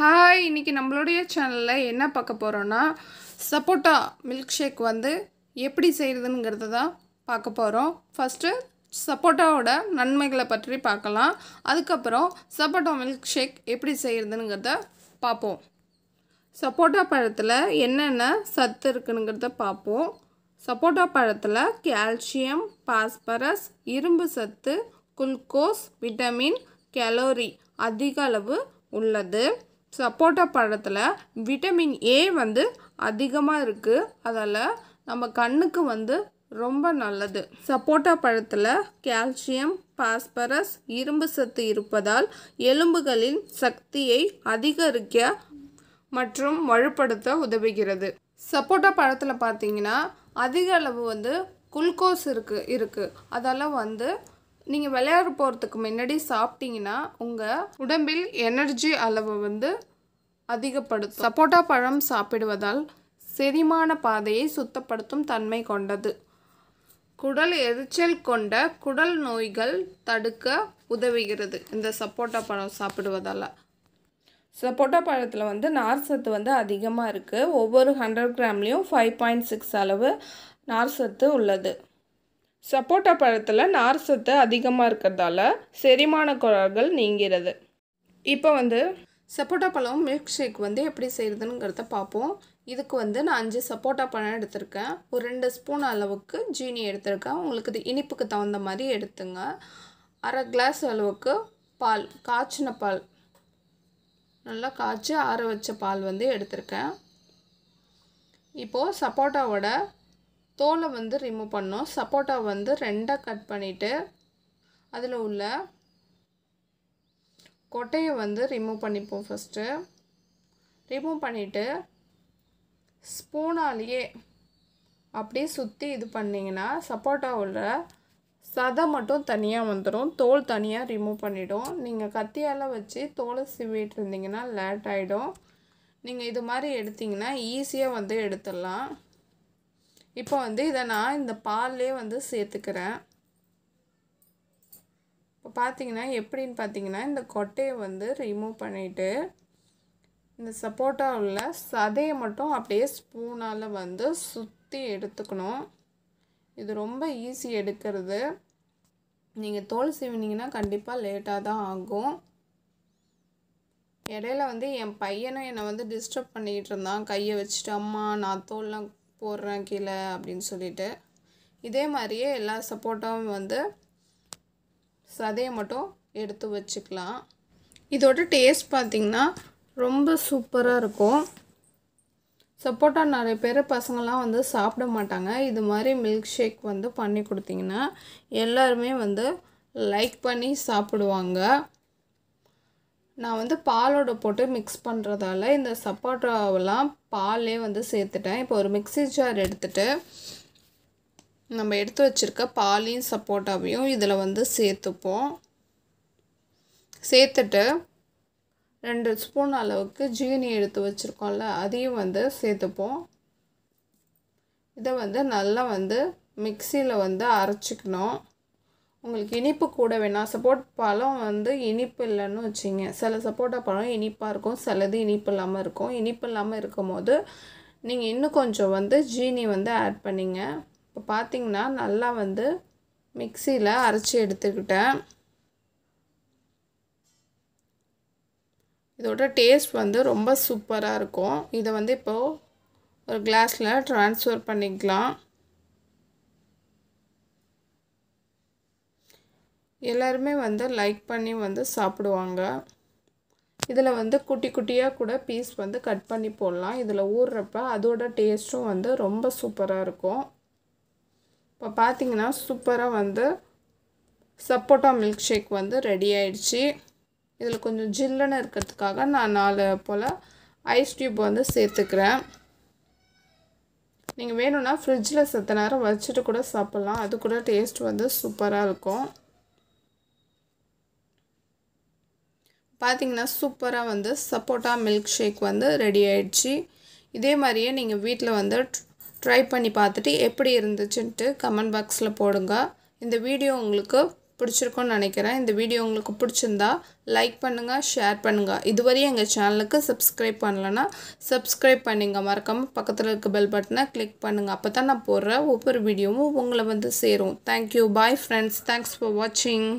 hi இன்றைக்கி நம்மளுடைய சேனலில் என்ன பார்க்க போகிறோன்னா சப்போட்டா மில்க் ஷேக் வந்து எப்படி செய்கிறதுங்கிறத தான் பார்க்க போகிறோம் ஃபஸ்ட்டு சப்போட்டாவோட நன்மைகளை பற்றி பார்க்கலாம் அதுக்கப்புறம் சப்போட்டா மில்க் ஷேக் எப்படி செய்கிறதுங்கிறத பார்ப்போம் சப்போட்டா பழத்தில் என்னென்ன சத்து இருக்குதுங்கிறத பார்ப்போம் சப்போட்டா பழத்தில் கால்சியம் பாஸ்பரஸ் இரும்பு சத்து குளுக்கோஸ் விட்டமின் கேலோரி அதிக அளவு உள்ளது சப்போட்டா பழத்தில் விட்டமின் ஏ வந்து அதிகமாக இருக்குது அதால் நம்ம கண்ணுக்கு வந்து ரொம்ப நல்லது சப்போட்டா பழத்தில் கால்சியம் பாஸ்பரஸ் இரும்பு சத்து இருப்பதால் எலும்புகளின் சக்தியை அதிகரிக்க மற்றும் வலுப்படுத்த உதவுகிறது சப்போட்டா பழத்தில் பார்த்தீங்கன்னா அதிக அளவு வந்து குளுக்கோஸ் இருக்குது இருக்குது அதெல்லாம் வந்து நீங்கள் விளையாட போகிறதுக்கு முன்னாடி சாப்பிட்டீங்கன்னா உங்கள் உடம்பில் எனர்ஜி அளவை வந்து அதிகப்படுத்தும் சப்போட்டா பழம் சாப்பிடுவதால் செரிமான பாதையை சுத்தப்படுத்தும் தன்மை கொண்டது குடல் எரிச்சல் கொண்ட குடல் நோய்கள் தடுக்க உதவுகிறது இந்த சப்போட்டா பழம் சாப்பிடுவதால் சப்போட்டா பழத்தில் வந்து நார் சத்து வந்து அதிகமாக இருக்குது ஒவ்வொரு ஹண்ட்ரட் கிராம்லேயும் ஃபைவ் பாயிண்ட் சிக்ஸ் அளவு நார் சத்து உள்ளது சப்போட்டா பழத்தில் நார் சத்து அதிகமாக இருக்கிறதால செரிமான குழல்கள் நீங்கிறது இப்போ வந்து சப்போட்டா பழம் மில்க் ஷேக் வந்து எப்படி செய்கிறதுங்கிறத பார்ப்போம் இதுக்கு வந்து நான் அஞ்சு சப்போட்டா பழம் எடுத்திருக்கேன் ஒரு ரெண்டு ஸ்பூன் அளவுக்கு ஜீனி எடுத்திருக்கேன் உங்களுக்கு இது இனிப்புக்கு தகுந்த மாதிரி எடுத்துங்க அரை கிளாஸ் அளவுக்கு பால் காய்ச்சின பால் நல்லா காய்ச்சி ஆற வச்ச பால் வந்து எடுத்திருக்கேன் இப்போது சப்போட்டாவோட தோலை வந்து ரிமூவ் பண்ணோம் சப்போட்டா வந்து ரெண்டாக கட் பண்ணிவிட்டு அதில் உள்ள கொட்டையை வந்து ரிமூவ் பண்ணிப்போம் ஃபஸ்ட்டு ரிமூவ் பண்ணிவிட்டு ஸ்பூனாலேயே அப்படியே சுற்றி இது பண்ணிங்கன்னா உள்ள சதை மட்டும் தனியாக வந்துடும் தோல் தனியாக ரிமூவ் பண்ணிவிடும் நீங்கள் கத்தியால் வச்சு தோலை சிவிட்டு இருந்தீங்கன்னா லேட் ஆகிடும் நீங்கள் இது மாதிரி எடுத்திங்கன்னா ஈஸியாக வந்து எடுத்துடலாம் இப்போ வந்து இதை நான் இந்த பால்லே வந்து சேர்த்துக்கிறேன் இப்போ பார்த்தீங்கன்னா எப்படின்னு பார்த்தீங்கன்னா இந்த கொட்டையை வந்து ரிமூவ் பண்ணிவிட்டு இந்த சப்போட்டா உள்ள சதையை மட்டும் அப்படியே ஸ்பூனால் வந்து சுற்றி எடுத்துக்கணும் இது ரொம்ப ஈஸி எடுக்கிறது நீங்கள் தோல் சீவினீங்கன்னா கண்டிப்பாக லேட்டாக தான் ஆகும் இடையில வந்து என் பையனும் என்னை வந்து டிஸ்டர்ப் பண்ணிக்கிட்டு இருந்தான் கையை வச்சுட்டு அம்மா நான் தோல்லாம் போடுறேன் கீழே அப்படின்னு சொல்லிட்டு இதே மாதிரியே எல்லா சப்போட்டாவும் வந்து சதையை மட்டும் எடுத்து வச்சுக்கலாம் இதோட டேஸ்ட் பார்த்திங்கன்னா ரொம்ப சூப்பராக இருக்கும் சப்போட்டா நிறைய பேர் பசங்கள்லாம் வந்து சாப்பிட மாட்டாங்க இது மாதிரி மில்க் ஷேக் வந்து பண்ணி கொடுத்திங்கன்னா எல்லாருமே வந்து லைக் பண்ணி சாப்பிடுவாங்க நான் வந்து பாலோட போட்டு மிக்ஸ் பண்ணுறதால இந்த சப்போட்டாவெல்லாம் பாலே வந்து சேர்த்துட்டேன் இப்போ ஒரு மிக்சி ஜார் எடுத்துகிட்டு நம்ம எடுத்து வச்சுருக்க பாலையும் சப்போட்டாவையும் இதில் வந்து சேர்த்துப்போம் சேர்த்துட்டு ரெண்டு ஸ்பூன் அளவுக்கு ஜீனி எடுத்து வச்சுருக்கோம்ல அதையும் வந்து சேர்த்துப்போம் இதை வந்து நல்லா வந்து மிக்சியில் வந்து அரைச்சிக்கணும் உங்களுக்கு இனிப்பு கூட வேணாம் சப்போட் பழம் வந்து இனிப்பு இல்லைன்னு வச்சுங்க சில சப்போட்டா பழம் இனிப்பாக இருக்கும் சிலது இனிப்பு இல்லாமல் இருக்கும் இனிப்பு இல்லாமல் இருக்கும் போது நீங்கள் இன்னும் கொஞ்சம் வந்து ஜீனி வந்து ஆட் பண்ணிங்க இப்போ பார்த்தீங்கன்னா நல்லா வந்து மிக்சியில் அரைச்சி எடுத்துக்கிட்டேன் இதோட டேஸ்ட் வந்து ரொம்ப சூப்பராக இருக்கும் இதை வந்து இப்போது ஒரு கிளாஸில் ட்ரான்ஸ்ஃபர் பண்ணிக்கலாம் எல்லாருமே வந்து லைக் பண்ணி வந்து சாப்பிடுவாங்க இதில் வந்து குட்டி குட்டியாக கூட பீஸ் வந்து கட் பண்ணி போடலாம் இதில் ஊறுறப்ப அதோட டேஸ்ட்டும் வந்து ரொம்ப சூப்பராக இருக்கும் இப்போ பார்த்தீங்கன்னா சூப்பராக வந்து சப்போட்டா மில்க் ஷேக் வந்து ரெடி ஆயிடுச்சு இதில் கொஞ்சம் ஜில்லுன்னு இருக்கிறதுக்காக நான் நாலு போல் ஐஸ் டியூப் வந்து சேர்த்துக்கிறேன் நீங்கள் வேணும்னா ஃப்ரிட்ஜில் சத்த நேரம் வச்சுட்டு கூட சாப்பிட்லாம் அது கூட டேஸ்ட் வந்து சூப்பராக இருக்கும் பார்த்திங்கன்னா சூப்பராக வந்து சப்போட்டா மில்க் ஷேக் வந்து ரெடி ஆயிடுச்சு இதே மாதிரியே நீங்கள் வீட்டில் வந்து ட்ரை பண்ணி பார்த்துட்டு எப்படி இருந்துச்சுன்ட்டு கமெண்ட் பாக்ஸில் போடுங்க இந்த வீடியோ உங்களுக்கு பிடிச்சிருக்கோன்னு நினைக்கிறேன் இந்த வீடியோ உங்களுக்கு பிடிச்சிருந்தா லைக் பண்ணுங்கள் ஷேர் பண்ணுங்கள் இதுவரை எங்கள் சேனலுக்கு சப்ஸ்கிரைப் பண்ணலன்னா சப்ஸ்கிரைப் பண்ணிங்க மறக்காமல் பக்கத்தில் இருக்க பெல் பட்டனை கிளிக் பண்ணுங்கள் அப்போ தான் நான் போடுற ஒவ்வொரு வீடியோவும் உங்களை வந்து சேரும் thank you bye friends thanks for வாட்சிங்